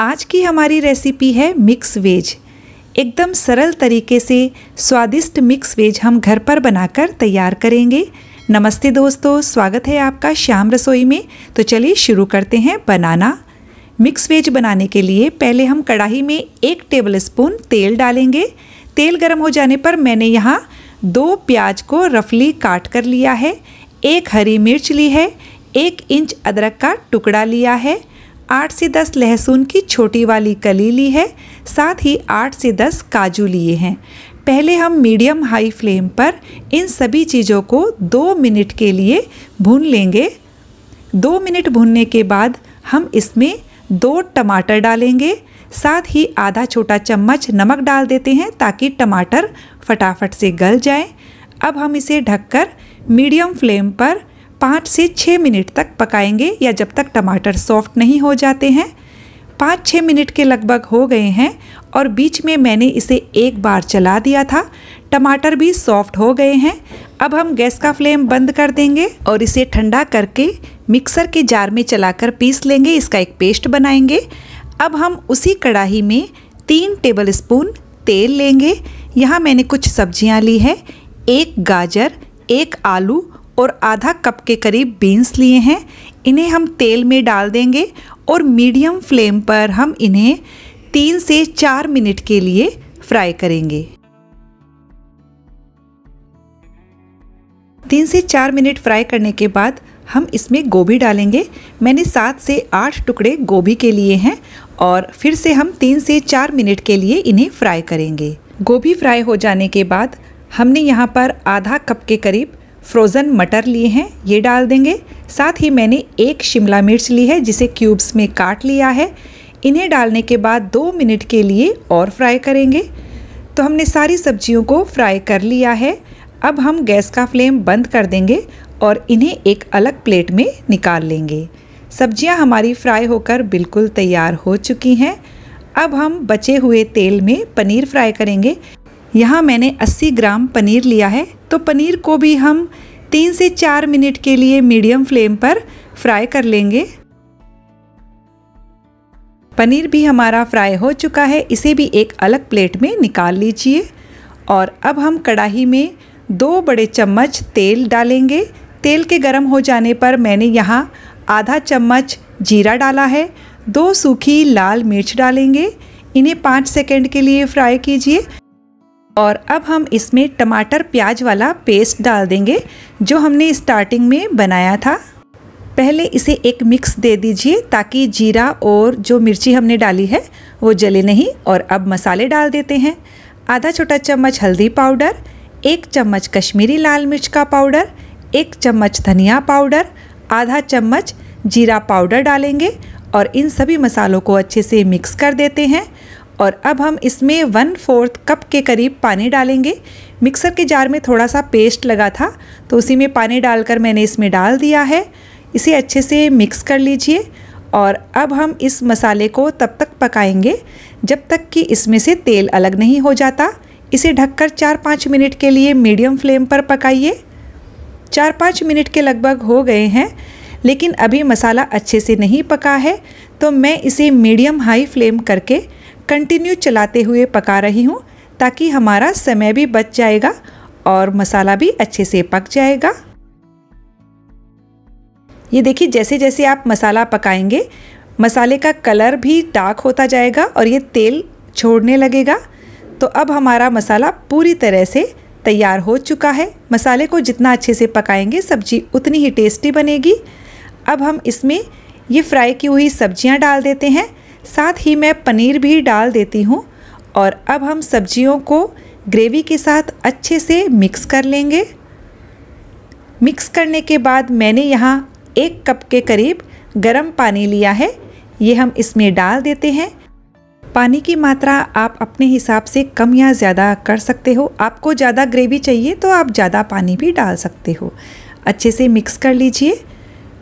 आज की हमारी रेसिपी है मिक्स वेज एकदम सरल तरीके से स्वादिष्ट मिक्स वेज हम घर पर बनाकर तैयार करेंगे नमस्ते दोस्तों स्वागत है आपका शाम रसोई में तो चलिए शुरू करते हैं बनाना मिक्स वेज बनाने के लिए पहले हम कढ़ाई में एक टेबल स्पून तेल डालेंगे तेल गर्म हो जाने पर मैंने यहाँ दो प्याज को रफली काट कर लिया है एक हरी मिर्च ली है एक इंच अदरक का टुकड़ा लिया है आठ से दस लहसुन की छोटी वाली कली ली है साथ ही आठ से दस काजू लिए हैं पहले हम मीडियम हाई फ्लेम पर इन सभी चीज़ों को दो मिनट के लिए भून लेंगे दो मिनट भूनने के बाद हम इसमें दो टमाटर डालेंगे साथ ही आधा छोटा चम्मच नमक डाल देते हैं ताकि टमाटर फटाफट से गल जाए अब हम इसे ढककर मीडियम फ्लेम पर पाँच से छः मिनट तक पकाएंगे या जब तक टमाटर सॉफ्ट नहीं हो जाते हैं पाँच छः मिनट के लगभग हो गए हैं और बीच में मैंने इसे एक बार चला दिया था टमाटर भी सॉफ्ट हो गए हैं अब हम गैस का फ्लेम बंद कर देंगे और इसे ठंडा करके मिक्सर के जार में चलाकर पीस लेंगे इसका एक पेस्ट बनाएंगे अब हम उसी कढ़ाई में तीन टेबल स्पून तेल लेंगे यहाँ मैंने कुछ सब्जियाँ ली है एक गाजर एक आलू और आधा कप के करीब बीन्स लिए हैं इन्हें हम तेल में डाल देंगे और मीडियम फ्लेम पर हम इन्हें तीन से चार मिनट के लिए फ्राई करेंगे तीन से चार मिनट फ्राई करने के बाद हम इसमें गोभी डालेंगे मैंने सात से आठ टुकड़े गोभी के लिए हैं और फिर से हम तीन से चार मिनट के लिए इन्हें फ्राई करेंगे गोभी फ्राई हो जाने के बाद हमने यहाँ पर आधा कप के करीब फ्रोज़न मटर लिए हैं ये डाल देंगे साथ ही मैंने एक शिमला मिर्च ली है जिसे क्यूब्स में काट लिया है इन्हें डालने के बाद दो मिनट के लिए और फ्राई करेंगे तो हमने सारी सब्जियों को फ्राई कर लिया है अब हम गैस का फ्लेम बंद कर देंगे और इन्हें एक अलग प्लेट में निकाल लेंगे सब्जियां हमारी फ्राई होकर बिल्कुल तैयार हो चुकी हैं अब हम बचे हुए तेल में पनीर फ्राई करेंगे यहाँ मैंने 80 ग्राम पनीर लिया है तो पनीर को भी हम तीन से चार मिनट के लिए मीडियम फ्लेम पर फ्राई कर लेंगे पनीर भी हमारा फ्राई हो चुका है इसे भी एक अलग प्लेट में निकाल लीजिए और अब हम कढ़ाई में दो बड़े चम्मच तेल डालेंगे तेल के गर्म हो जाने पर मैंने यहाँ आधा चम्मच जीरा डाला है दो सूखी लाल मिर्च डालेंगे इन्हें पाँच सेकेंड के लिए फ्राई कीजिए और अब हम इसमें टमाटर प्याज वाला पेस्ट डाल देंगे जो हमने स्टार्टिंग में बनाया था पहले इसे एक मिक्स दे दीजिए ताकि जीरा और जो मिर्ची हमने डाली है वो जले नहीं और अब मसाले डाल देते हैं आधा छोटा चम्मच हल्दी पाउडर एक चम्मच कश्मीरी लाल मिर्च का पाउडर एक चम्मच धनिया पाउडर आधा चम्मच जीरा पाउडर डालेंगे और इन सभी मसालों को अच्छे से मिक्स कर देते हैं और अब हम इसमें वन फोर्थ कप के करीब पानी डालेंगे मिक्सर के जार में थोड़ा सा पेस्ट लगा था तो उसी में पानी डालकर मैंने इसमें डाल दिया है इसे अच्छे से मिक्स कर लीजिए और अब हम इस मसाले को तब तक पकाएंगे जब तक कि इसमें से तेल अलग नहीं हो जाता इसे ढककर चार पाँच मिनट के लिए मीडियम फ्लेम पर पकाइए चार पाँच मिनट के लगभग हो गए हैं लेकिन अभी मसाला अच्छे से नहीं पका है तो मैं इसे मीडियम हाई फ्लेम करके कंटिन्यू चलाते हुए पका रही हूँ ताकि हमारा समय भी बच जाएगा और मसाला भी अच्छे से पक जाएगा ये देखिए जैसे जैसे आप मसाला पकाएंगे मसाले का कलर भी डार्क होता जाएगा और ये तेल छोड़ने लगेगा तो अब हमारा मसाला पूरी तरह से तैयार हो चुका है मसाले को जितना अच्छे से पकाएंगे सब्जी उतनी ही टेस्टी बनेगी अब हम इसमें ये फ्राई की हुई सब्जियां डाल देते हैं साथ ही मैं पनीर भी डाल देती हूँ और अब हम सब्जियों को ग्रेवी के साथ अच्छे से मिक्स कर लेंगे मिक्स करने के बाद मैंने यहाँ एक कप के करीब गरम पानी लिया है ये हम इसमें डाल देते हैं पानी की मात्रा आप अपने हिसाब से कम या ज़्यादा कर सकते हो आपको ज़्यादा ग्रेवी चाहिए तो आप ज़्यादा पानी भी डाल सकते हो अच्छे से मिक्स कर लीजिए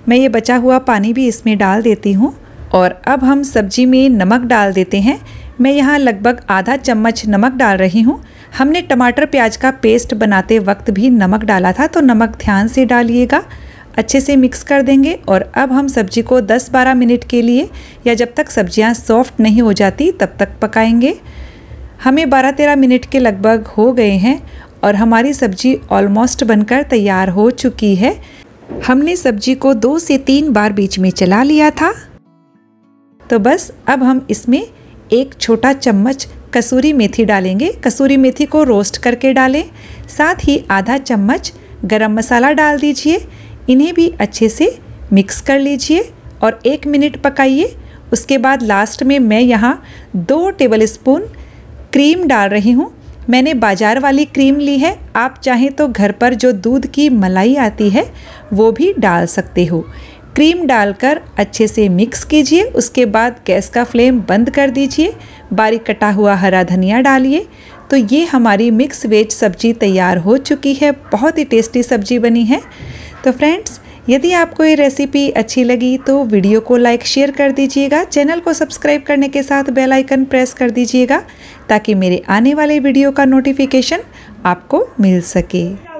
मैं ये बचा हुआ पानी भी इसमें डाल देती हूँ और अब हम सब्जी में नमक डाल देते हैं मैं यहाँ लगभग आधा चम्मच नमक डाल रही हूँ हमने टमाटर प्याज का पेस्ट बनाते वक्त भी नमक डाला था तो नमक ध्यान से डालिएगा अच्छे से मिक्स कर देंगे और अब हम सब्जी को 10-12 मिनट के लिए या जब तक सब्जियां सॉफ्ट नहीं हो जाती तब तक पकाएंगे हमें 12-13 मिनट के लगभग हो गए हैं और हमारी सब्जी ऑलमोस्ट बनकर तैयार हो चुकी है हमने सब्जी को दो से तीन बार बीच में चला लिया था तो बस अब हम इसमें एक छोटा चम्मच कसूरी मेथी डालेंगे कसूरी मेथी को रोस्ट करके डालें साथ ही आधा चम्मच गरम मसाला डाल दीजिए इन्हें भी अच्छे से मिक्स कर लीजिए और एक मिनट पकाइए उसके बाद लास्ट में मैं यहाँ दो टेबल स्पून क्रीम डाल रही हूँ मैंने बाज़ार वाली क्रीम ली है आप चाहें तो घर पर जो दूध की मलाई आती है वो भी डाल सकते हो क्रीम डालकर अच्छे से मिक्स कीजिए उसके बाद गैस का फ्लेम बंद कर दीजिए बारीक कटा हुआ हरा धनिया डालिए तो ये हमारी मिक्स वेज सब्जी तैयार हो चुकी है बहुत ही टेस्टी सब्जी बनी है तो फ्रेंड्स यदि आपको ये रेसिपी अच्छी लगी तो वीडियो को लाइक शेयर कर दीजिएगा चैनल को सब्सक्राइब करने के साथ बेल आइकन प्रेस कर दीजिएगा ताकि मेरे आने वाले वीडियो का नोटिफिकेशन आपको मिल सके